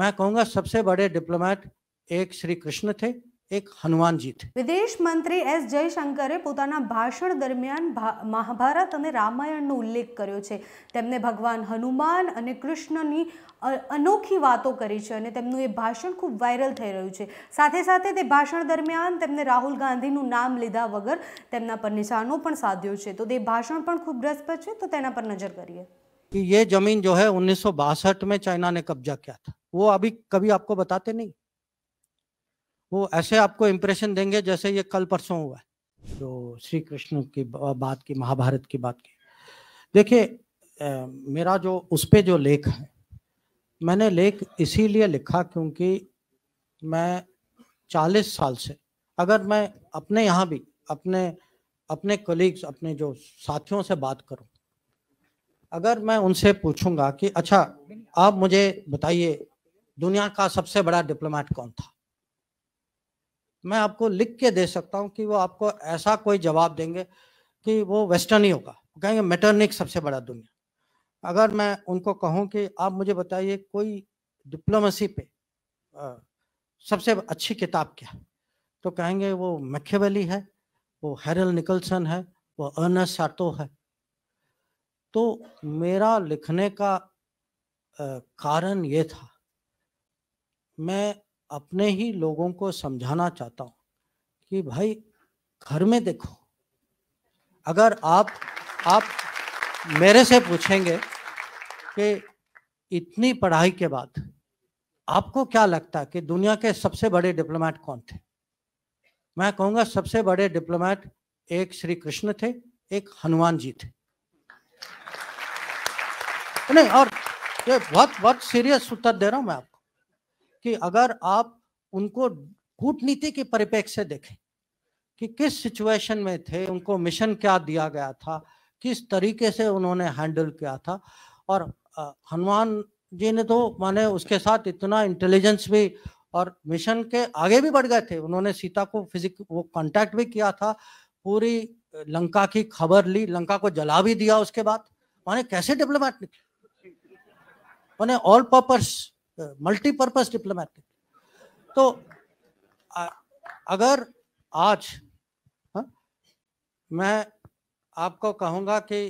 मैं कहूँगा सबसे बड़े डिप्लोमेट એક શ્રી કૃષ્ણ થે એક હનુમાનજી વિદેશ મંત્રી એસ જયશંકરે પોતાના ભાષણ દરમિયાન મહાભારત અને રામાયણનો ઉલ્લેખ કર્યો છે તેમણે ભગવાન હનુમાન અને કૃષ્ણની અનોખી વાતો કરી છે અને તેમનું એ ભાષણ ખૂબ વાયરલ થઈ રહ્યું છે સાથે સાથે તે ભાષણ દરમિયાન તેમને રાહુલ ગાંધીનું નામ લીધા વગર તેમના પર નિશાનો પણ સાધ્યો છે તો તે ભાષણ પણ ખૂબ રસપ્રદ છે તો તેના પર નજર કરીએ कि ये जमीन जो है उन्नीस में चाइना ने कब्जा किया था वो अभी कभी आपको बताते नहीं वो ऐसे आपको इम्प्रेशन देंगे जैसे ये कल परसों हुआ है जो श्री कृष्ण की बात की महाभारत की बात की देखिए मेरा जो उस पर जो लेख है मैंने लेख इसीलिए लिखा क्योंकि मैं 40 साल से अगर मैं अपने यहाँ भी अपने अपने कलीग्स अपने जो साथियों से बात करूँ अगर मैं उनसे पूछूंगा कि अच्छा आप मुझे बताइए दुनिया का सबसे बड़ा डिप्लोमेट कौन था मैं आपको लिख के दे सकता हूं कि वो आपको ऐसा कोई जवाब देंगे कि वो वेस्टर्न ही होगा कहेंगे मेटर्निक सबसे बड़ा दुनिया अगर मैं उनको कहूं कि आप मुझे बताइए कोई डिप्लोमेसी पे आ, सबसे अच्छी किताब क्या तो कहेंगे वो मैखेवली है वो हैरल निकलसन है वो अर्नस सातो है तो मेरा लिखने का कारण ये था मैं अपने ही लोगों को समझाना चाहता हूँ कि भाई घर में देखो अगर आप आप मेरे से पूछेंगे कि इतनी पढ़ाई के बाद आपको क्या लगता है कि दुनिया के सबसे बड़े डिप्लोमेट कौन थे मैं कहूँगा सबसे बड़े डिप्लोमेट एक श्री कृष्ण थे एक हनुमान जी थे नहीं और ये बहुत बहुत सीरियस उत्तर दे रहा हूं मैं आपको कि अगर आप उनको कूटनीति के परिप्रेक्ष्य से देखें कि किस सिचुएशन में थे उनको मिशन क्या दिया गया था किस तरीके से उन्होंने हैंडल किया था और हनुमान जी ने तो माने उसके साथ इतना इंटेलिजेंस भी और मिशन के आगे भी बढ़ गए थे उन्होंने सीता को फिजिक वो कांटेक्ट भी किया था पूरी लंका की खबर ली लंका को जला भी दिया उसके बाद माने कैसे डेवलपमेंट निकले उन्हें ऑल पर्पस मल्टीपर्पस डिप्लोमेटिक तो आ, अगर आज हा? मैं आपको कहूंगा कि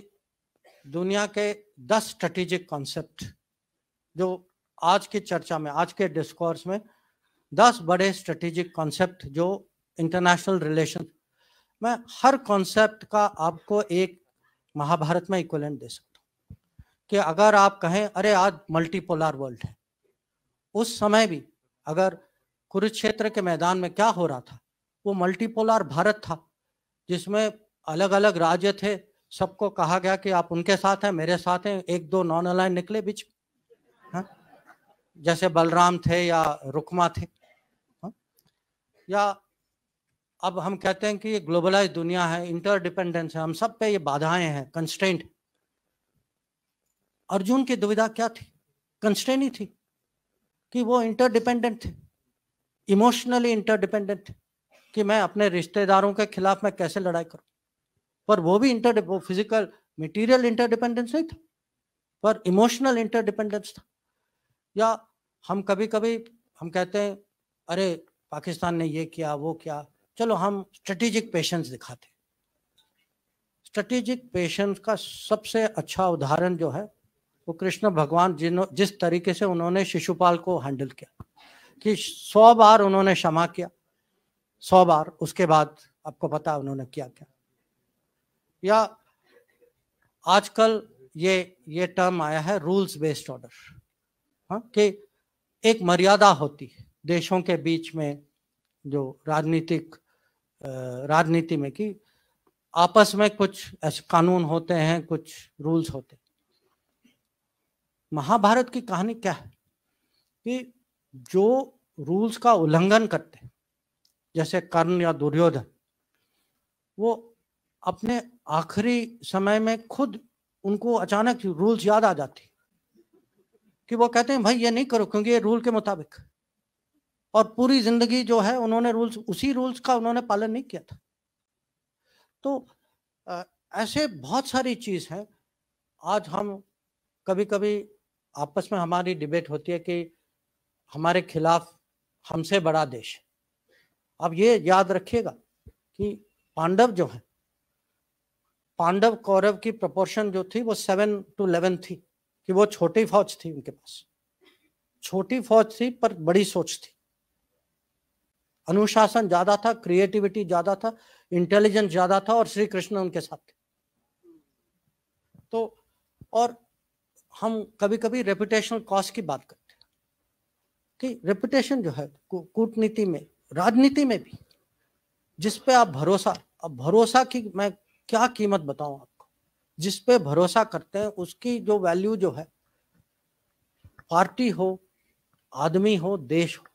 दुनिया के दस स्ट्रेटेजिक कॉन्सेप्ट जो आज की चर्चा में आज के डिस्कोर्स में दस बड़े स्ट्रेटेजिक कॉन्सेप्ट जो इंटरनेशनल रिलेशन मैं हर कॉन्सेप्ट का आपको एक महाभारत में इक्वलेंट दे सकता कि अगर आप कहें अरे आज मल्टीपोलर वर्ल्ड है उस समय भी अगर कुरुक्षेत्र के मैदान में क्या हो रहा था वो मल्टीपोलर भारत था जिसमें अलग अलग राज्य थे सबको कहा गया कि आप उनके साथ हैं मेरे साथ हैं एक दो नॉन अलाइन निकले बीच में हाँ? जैसे बलराम थे या रुकमा थे हा? या अब हम कहते हैं कि ये ग्लोबलाइज दुनिया है इंटरडिपेंडेंस है हम सब पे ये बाधाएं हैं कंस्टेंट अर्जुन की दुविधा क्या थी कंस्टेन ही थी कि वो इंटरडिपेंडेंट थे इमोशनली इंटरडिपेंडेंट थे कि मैं अपने रिश्तेदारों के खिलाफ मैं कैसे लड़ाई करूं पर वो भी इंटर वो फिजिकल मटेरियल इंटरडिपेंडेंस नहीं था पर इमोशनल इंटरडिपेंडेंस था या हम कभी कभी हम कहते हैं अरे पाकिस्तान ने ये किया वो किया चलो हम स्ट्रेटेजिक पेशेंस दिखाते स्ट्रेटेजिक पेशेंस का सबसे अच्छा उदाहरण जो है वो कृष्ण भगवान जिन जिस तरीके से उन्होंने शिशुपाल को हैंडल किया कि सौ बार उन्होंने क्षमा किया सौ बार उसके बाद आपको पता उन्होंने क्या क्या या आजकल ये ये टर्म आया है रूल्स बेस्ड ऑर्डर हाँ कि एक मर्यादा होती है देशों के बीच में जो राजनीतिक राजनीति में कि आपस में कुछ ऐसे कानून होते हैं कुछ रूल्स होते हैं महाभारत की कहानी क्या है कि जो रूल्स का उल्लंघन करते जैसे कर्ण या दुर्योधन वो अपने आखिरी समय में खुद उनको अचानक रूल्स याद आ जाती कि वो कहते हैं भाई ये नहीं करो क्योंकि ये रूल के मुताबिक और पूरी जिंदगी जो है उन्होंने रूल्स उसी रूल्स का उन्होंने पालन नहीं किया था तो ऐसे बहुत सारी चीज है आज हम कभी कभी आपस में हमारी डिबेट होती है कि हमारे खिलाफ हमसे बड़ा देश है अब ये याद रखिएगा कि पांडव जो है पांडव कौरव की प्रपोर्शन जो थी वो सेवन टू इलेवन थी कि वो छोटी फौज थी उनके पास छोटी फौज थी पर बड़ी सोच थी अनुशासन ज्यादा था क्रिएटिविटी ज्यादा था इंटेलिजेंस ज्यादा था और श्री कृष्ण उनके साथ थे तो और हम कभी कभी रेपुटेशनल कॉस्ट की बात करते हैं कि रेपुटेशन जो है कूटनीति में राजनीति में भी जिस पे आप भरोसा अब भरोसा की मैं क्या कीमत बताऊं आपको जिस पे भरोसा करते हैं उसकी जो वैल्यू जो है पार्टी हो आदमी हो देश हो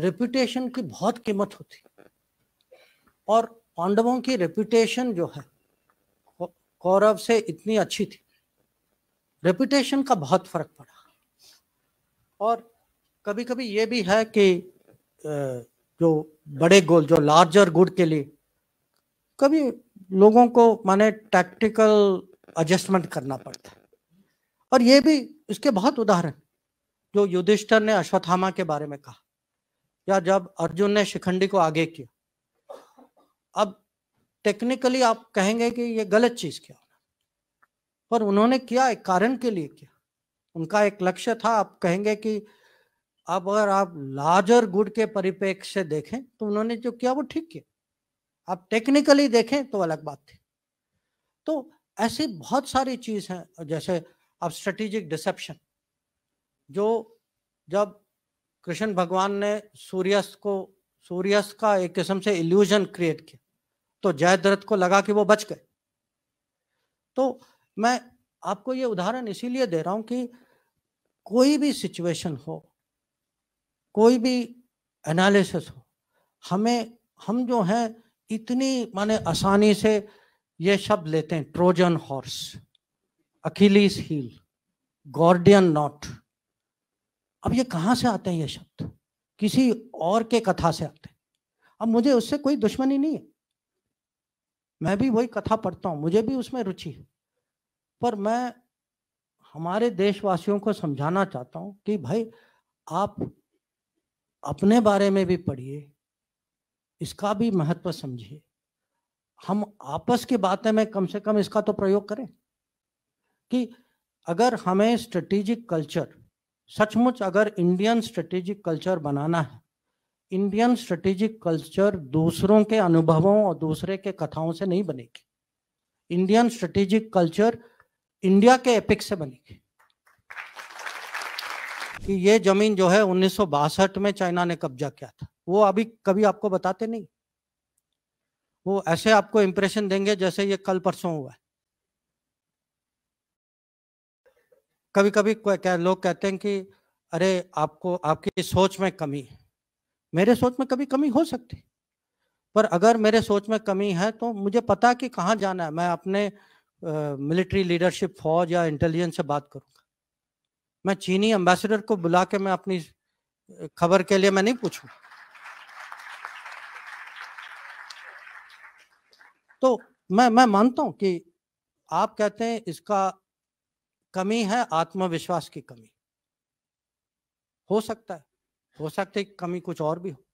रेपुटेशन की बहुत कीमत होती और पांडवों की रेपुटेशन जो है कौरव से इतनी अच्छी थी रेपुटेशन का बहुत फर्क पड़ा और कभी कभी ये भी है कि जो बड़े गोल जो लार्जर गुड के लिए कभी लोगों को माने टैक्टिकल एडजस्टमेंट करना पड़ता है और ये भी इसके बहुत उदाहरण जो युधिष्ठर ने अश्वत्थामा के बारे में कहा या जब अर्जुन ने शिखंडी को आगे किया अब टेक्निकली आप कहेंगे कि ये गलत चीज क्या पर उन्होंने किया एक कारण के लिए किया उनका एक लक्ष्य था आप कहेंगे कि अब अगर आप लार्जर गुड के परिपेक्ष से देखें तो उन्होंने जो किया वो ठीक किया आप टेक्निकली देखें तो अलग बात थी तो ऐसी बहुत सारी चीज है जैसे अब स्ट्रेटेजिक डिसेप्शन जो जब कृष्ण भगवान ने सूर्यास्त को सूर्यास्त का एक किस्म से इल्यूजन क्रिएट किया तो जयद्रथ को लगा कि वो बच गए तो मैं आपको ये उदाहरण इसीलिए दे रहा हूं कि कोई भी सिचुएशन हो कोई भी एनालिसिस हो हमें हम जो हैं इतनी माने आसानी से ये शब्द लेते हैं Trojan horse Achilles heel Gordian knot अब ये कहाँ से आते हैं ये शब्द किसी और के कथा से आते हैं अब मुझे उससे कोई दुश्मनी नहीं है मैं भी वही कथा पढ़ता हूँ मुझे भी उसमें रुचि है पर मैं हमारे देशवासियों को समझाना चाहता हूं कि भाई आप अपने बारे में भी पढ़िए इसका भी महत्व समझिए हम आपस की बातें में कम से कम इसका तो प्रयोग करें कि अगर हमें स्ट्रेटेजिक कल्चर सचमुच अगर इंडियन स्ट्रेटेजिक कल्चर बनाना है इंडियन स्ट्रेटेजिक कल्चर दूसरों के अनुभवों और दूसरे के कथाओं से नहीं बनेगी इंडियन स्ट्रेटेजिक कल्चर इंडिया के एपिक से बनेगी कि ये जमीन जो है उन्नीस में चाइना ने कब्जा किया था वो अभी कभी आपको बताते नहीं वो ऐसे आपको इंप्रेशन देंगे जैसे ये कल परसों हुआ है कभी कभी क्या लोग कहते हैं कि अरे आपको आपकी सोच में कमी है मेरे सोच में कभी कमी हो सकती पर अगर मेरे सोच में कमी है तो मुझे पता कि कहाँ जाना है मैं अपने मिलिट्री लीडरशिप फौज या इंटेलिजेंस से बात करूंगा मैं चीनी एम्बेसडर को बुला के मैं अपनी खबर के लिए मैं नहीं पूछूंगा तो मैं मैं मानता हूं कि आप कहते हैं इसका कमी है आत्मविश्वास की कमी हो सकता है हो सकता है कमी कुछ और भी हो